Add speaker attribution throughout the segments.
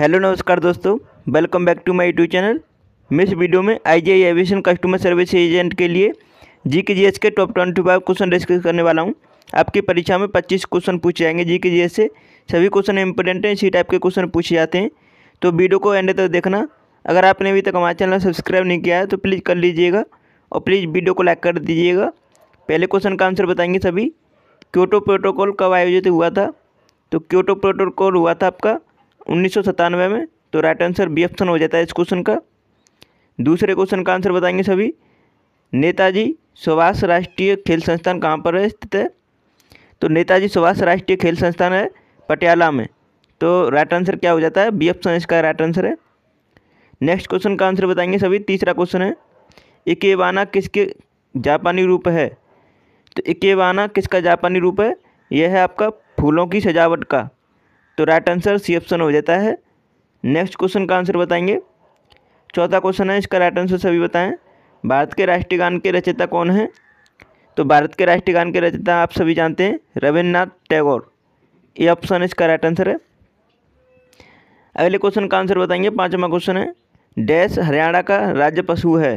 Speaker 1: hello नमस्कार दोस्तों welcome back to my YouTube channel मैं इस वीडियो में I G aviation customer service agent के लिए जी के जी एस के top twenty five question discuss करने वाला हूँ आपकी परीक्षा में पच्चीस क्वेश्चन पूछे जाएंगे जी के जी एस से सभी क्वेश्चन इंपॉर्टेंट हैं इसी टाइप के क्वेश्चन पूछे जाते हैं तो वीडियो को एंड तक देखना अगर आपने अभी तक हमारे चैनल सब्सक्राइब नहीं किया है तो प्लीज़ कर लीजिएगा और प्लीज़ वीडियो को लाइक कर दीजिएगा पहले क्वेश्चन का आंसर बताएंगे सभी क्योटो प्रोटोकॉल कब आयोजित हुआ था तो क्योटो प्रोटोकॉल हुआ था आपका उन्नीस में तो राइट आंसर बी ऑप्शन हो जाता है इस क्वेश्चन का दूसरे क्वेश्चन का आंसर बताएंगे सभी नेताजी सुभाष राष्ट्रीय खेल संस्थान कहाँ पर है स्थित है तो नेताजी सुभाष राष्ट्रीय खेल संस्थान है पटियाला में तो राइट आंसर क्या हो जाता है बी ऑप्शन इसका राइट आंसर है नेक्स्ट क्वेश्चन का आंसर बताएंगे सभी तीसरा क्वेश्चन है इकेवाना किसके जापानी रूप है तो इकेवाना किसका जापानी रूप है यह है आपका फूलों की सजावट का तो राइट आंसर सी ऑप्शन हो जाता है नेक्स्ट क्वेश्चन का आंसर बताएंगे चौथा क्वेश्चन है इसका राइट आंसर सभी बताएं भारत के राष्ट्रीय गान के रचयिता कौन है तो भारत के राष्ट्रीय गान के रचयिता आप सभी जानते हैं रविन्द्रनाथ टैगोर ये ऑप्शन इसका राइट आंसर है अगले क्वेश्चन का आंसर बताएंगे पाँचवा क्वेश्चन है डैश हरियाणा का राज्य पशु है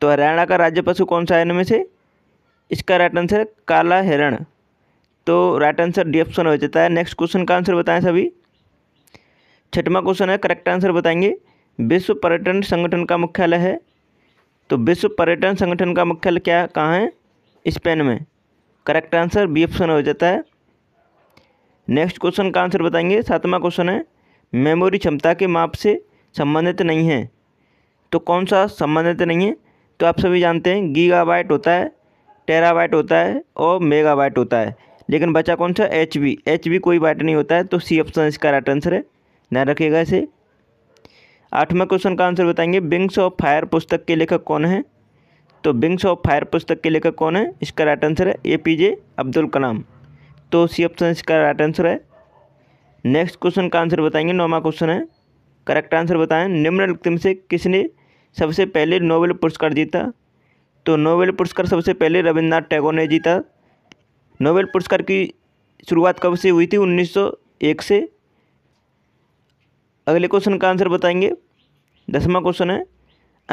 Speaker 1: तो हरियाणा का राज्य पशु कौन सा है इनमें से इसका राइट आंसर है काला हिरण तो राइट आंसर डी ऑप्शन हो जाता है नेक्स्ट क्वेश्चन का आंसर बताएं सभी छठवा क्वेश्चन है करेक्ट आंसर बताएंगे विश्व पर्यटन संगठन का मुख्यालय है तो विश्व पर्यटन संगठन का मुख्यालय क्या कहाँ है स्पेन में करेक्ट आंसर बी ऑप्शन हो जाता है नेक्स्ट क्वेश्चन का आंसर बताएंगे सातवा क्वेश्चन है मेमोरी क्षमता के माप से संबंधित नहीं है तो कौन सा संबंधित नहीं है तो आप सभी जानते हैं गीगाबाइट होता है टेराबाइट होता है और मेगाबाइट होता है लेकिन बचा कौन सा एच बी एच बी कोई बाइट नहीं होता है तो सी ऑप्शन इसका राइट आंसर है ध्यान रखिएगा इसे आठवां क्वेश्चन का आंसर बताएंगे विंग्स ऑफ फायर पुस्तक के लेखक कौन है तो विंग्स ऑफ फायर पुस्तक के लेखक कौन है इसका राइट आंसर है ए पी जे अब्दुल कलाम तो सी ऑप्शन इसका राइट आंसर है नेक्स्ट क्वेश्चन का आंसर बताएंगे नौवा क्वेश्चन है करेक्ट आंसर बताएं निम्नलिखित में से किसने सबसे पहले नोबेल पुरस्कार जीता तो नोबेल पुरस्कार सबसे पहले रविन्द्रनाथ टैगोर ने जीता नोबेल पुरस्कार की शुरुआत कब से हुई थी 1901 से अगले क्वेश्चन का आंसर बताएंगे दसवा क्वेश्चन है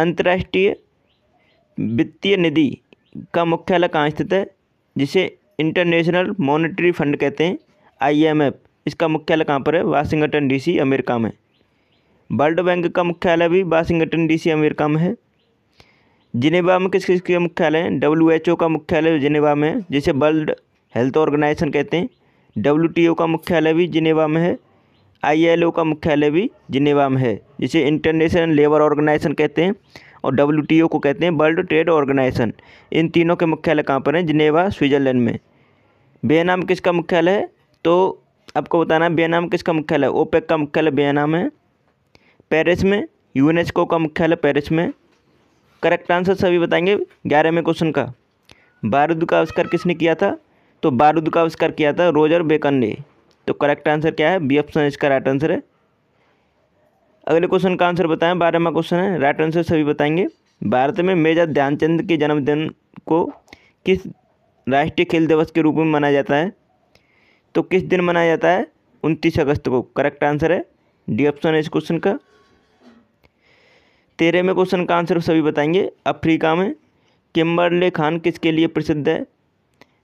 Speaker 1: अंतर्राष्ट्रीय वित्तीय निधि का मुख्यालय कहाँ स्थित है जिसे इंटरनेशनल मॉनेटरी फंड कहते हैं आईएमएफ इसका मुख्यालय कहाँ पर है वाशिंगटन डीसी अमेरिका में वर्ल्ड बैंक का मुख्यालय भी वाशिंगटन डीसी अमेरिका में है जिनेवा में किस किस के मुख्यालय हैं डब्ल्यू एच ओ का मुख्यालय जिनेवा में है जिसे वर्ल्ड हेल्थ ऑर्गेनाइजेशन कहते हैं डब्ल्यू का मुख्यालय भी जिनेवा में है आई का मुख्यालय भी जिनेवा में है जिसे इंटरनेशनल लेबर ऑर्गेनाइजेशन कहते हैं और डब्ल्यू को कहते हैं वर्ल्ड ट्रेड ऑर्गेनाइजेशन इन तीनों के मुख्यालय कहाँ पर हैं जिनेवा स्विट्ज़रलैंड में बेनाम किसका मुख्यालय है तो आपको बताना है बेनाम किसका मुख्यालय है ओपेक का मुख्यालय बेनाम है पेरिस में यूनेस्को का मुख्यालय पेरिस में करेक्ट आंसर सभी बताएंगे ग्यारहवें क्वेश्चन का बारूद का आविष्कार किसने किया था तो बारूद का आविष्कार किया था रोजर बेकन ने तो करेक्ट आंसर क्या है बी ऑप्शन इसका राइट आंसर है अगले क्वेश्चन का आंसर बताएं बारहवा क्वेश्चन है राइट आंसर सभी बताएंगे भारत में मेजर ध्यानचंद के जन्मदिन को किस राष्ट्रीय खेल दिवस के रूप में मनाया जाता है तो किस दिन मनाया जाता है उनतीस अगस्त को करेक्ट आंसर है डी ऑप्शन है इस क्वेश्चन का तेरहवें क्वेश्चन का आंसर सभी बताएंगे अफ्रीका में किम्बरले खान किसके लिए प्रसिद्ध है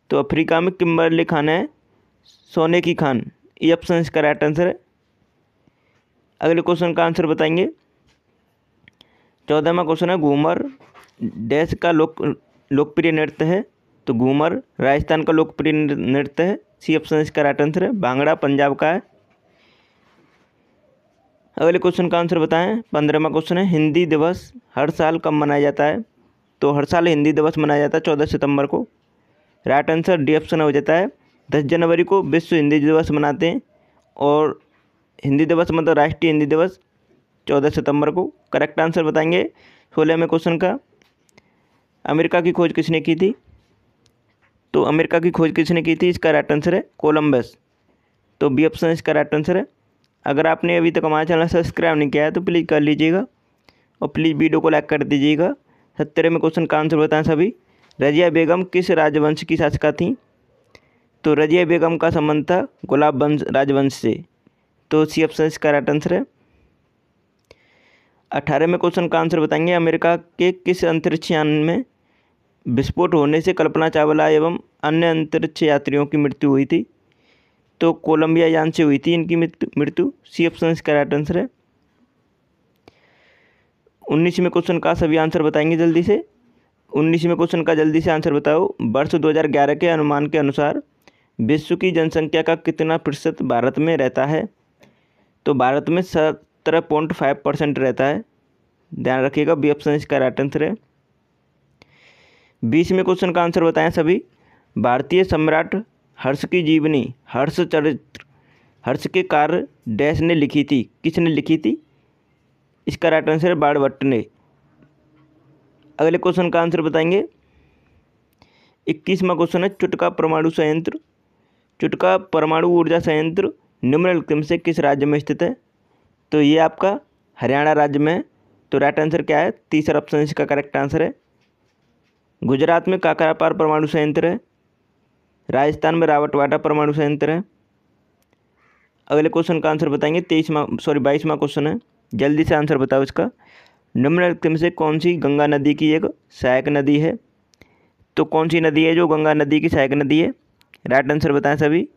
Speaker 1: तो अफ्रीका में किम्बरली खान है सोने की खान ये ऑप्शन इसका राइट आंसर है अगले क्वेश्चन का आंसर बताएंगे चौदहवा क्वेश्चन है घूमर डैश का लोक लोकप्रिय नृत्य है तो घूमर राजस्थान का लोकप्रिय नृत्य है सी ऑप्शन इसका राइट आंसर है भांगड़ा पंजाब का है अगले क्वेश्चन का आंसर बताएं पंद्रहवा क्वेश्चन है हिंदी दिवस हर साल कब मनाया जाता है तो हर साल हिंदी दिवस मनाया जाता है चौदह सितंबर को राइट आंसर डी ऑप्शन हो जाता है दस जनवरी को विश्व हिंदी दिवस मनाते हैं और हिंदी दिवस मतलब राष्ट्रीय हिंदी दिवस चौदह सितंबर को करेक्ट आंसर बताएंगे सोलह में क्वेश्चन का अमेरिका की खोज किसने की थी तो अमेरिका की खोज किसने की थी इसका राइट आंसर है कोलम्बस तो बी ऑप्शन इसका राइट आंसर है अगर आपने अभी तक हमारे हमारा चैनल सब्सक्राइब नहीं किया है तो प्लीज़ कर लीजिएगा और प्लीज़ वीडियो को लाइक कर दीजिएगा सत्तरवें क्वेश्चन का आंसर बताएं सभी रजिया बेगम किस राजवंश की शासिका थी तो रजिया बेगम का संबंध था गुलाब वंश राजवंश से तो सी ऑप्शन इसका राइट आंसर है अठारह में क्वेश्चन का आंसर बताएंगे अमेरिका के किस अंतरिक्ष यान में विस्फोट होने से कल्पना चावला एवं अन्य अंतरिक्ष यात्रियों की मृत्यु हुई थी तो कोलंबिया यान से हुई थी इनकी मृत्यु सी ऑप्शन इसका राइट आंसर है उन्नीस में क्वेश्चन का सभी आंसर बताएंगे जल्दी से उन्नीसवें क्वेश्चन का जल्दी से आंसर बताओ वर्ष 2011 के अनुमान के अनुसार विश्व की जनसंख्या का कितना प्रतिशत भारत में रहता है तो भारत में सत्रह पॉइंट फाइव परसेंट रहता है ध्यान रखिएगा बी ऑप्शन इसका राइट आंसर है बीसवें क्वेश्चन का आंसर बताएं सभी भारतीय सम्राट हर्ष की जीवनी हर्ष चरित्र हर्ष के कार्य डैश ने लिखी थी किसने लिखी थी इसका राइट आंसर है बाणभट्ट ने अगले क्वेश्चन का आंसर बताएंगे इक्कीसवा क्वेश्चन है चुटका परमाणु संयंत्र चुटका परमाणु ऊर्जा संयंत्र निम्नलिखित में से किस राज्य में स्थित है तो ये आपका हरियाणा राज्य में है तो राइट आंसर क्या है तीसरा ऑप्शन इसका करेक्ट आंसर है गुजरात में काकरापार परमाणु संयंत्र है राजस्थान में रावटवाटा परमाणु संयंत्र है अगले क्वेश्चन का आंसर बताएंगे तेईसवा सॉरी बाईसवा क्वेश्चन है जल्दी से आंसर बताओ इसका निम्नलिखित में से कौन सी गंगा नदी की एक सहायक नदी है तो कौन सी नदी है जो गंगा नदी की सहायक नदी है राइट आंसर बताएं सभी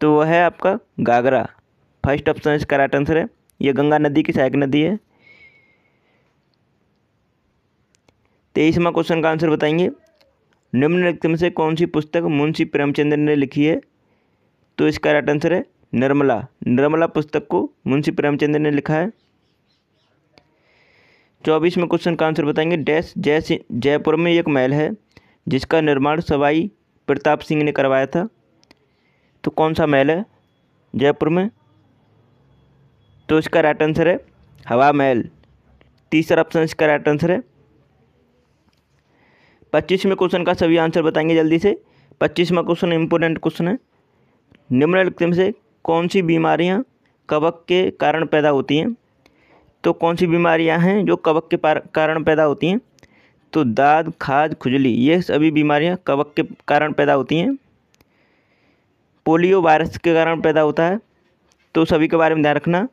Speaker 1: तो वह है आपका घाघरा फर्स्ट ऑप्शन इसका राइट आंसर है यह गंगा नदी की सहायक नदी है तेईसवा क्वेश्चन का आंसर बताएंगे निम्नलिखित में से कौन सी पुस्तक मुंशी प्रेमचंद ने लिखी है तो इसका राइट आंसर है निर्मला निर्मला पुस्तक को मुंशी प्रेमचंद ने लिखा है चौबीस में क्वेश्चन का आंसर बताएंगे डैश जय जयपुर में एक महल है जिसका निर्माण सवाई प्रताप सिंह ने करवाया था तो कौन सा महल है जयपुर में तो इसका राइट आंसर है हवा महल तीसरा ऑप्शन इसका राइट आंसर है पच्चीसवें क्वेश्चन का सभी आंसर बताएंगे जल्दी से पच्चीसवा क्वेश्चन इम्पोर्टेंट क्वेश्चन है निम्नलिखित में से कौन सी बीमारियां कवक के कारण पैदा होती हैं तो कौन सी बीमारियां हैं जो कवक के कारण पैदा होती हैं तो दाद खाद खुजली ये सभी बीमारियां कवक के कारण पैदा होती हैं पोलियो वायरस के कारण पैदा होता है तो सभी के बारे में ध्यान रखना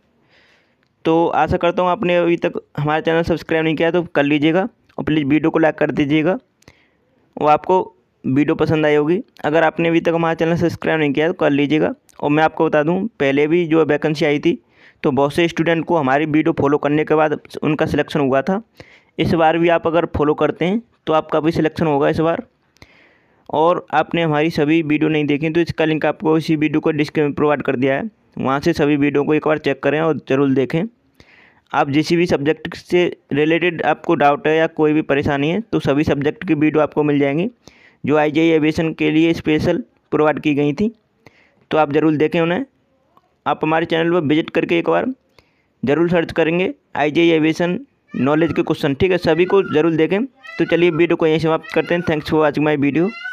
Speaker 1: तो आशा करता हूँ आपने अभी तक हमारा चैनल सब्सक्राइब नहीं किया तो कर लीजिएगा और प्लीज़ वीडियो को लाइक कर दीजिएगा वो आपको वीडियो पसंद आई होगी अगर आपने अभी तक हमारा चैनल सब्सक्राइब नहीं किया तो कर लीजिएगा और मैं आपको बता दूँ पहले भी जो वैकेंसी आई थी तो बहुत से स्टूडेंट को हमारी वीडियो फॉलो करने के बाद उनका सिलेक्शन हुआ था इस बार भी आप अगर फॉलो करते हैं तो आपका भी सिलेक्शन होगा इस बार और आपने हमारी सभी वीडियो नहीं देखी तो इसका लिंक आपको इसी वीडियो को डिस्क्रिप्शन में प्रोवाइड कर दिया है वहाँ से सभी वीडियो को एक बार चेक करें और ज़रूर देखें आप जिस भी सब्जेक्ट से रिलेटेड आपको डाउट है या कोई भी परेशानी है तो सभी सब्जेक्ट की वीडियो आपको मिल जाएंगी जो आई एविएशन के लिए स्पेशल प्रोवाइड की गई थी तो आप ज़रूर देखें उन्हें आप हमारे चैनल पर विजिट करके एक बार ज़रूर सर्च करेंगे आई जे एविएशन नॉलेज के क्वेश्चन ठीक है सभी को ज़रूर देखें तो चलिए वीडियो को यहीं समाप्त करते हैं thanks for watching my video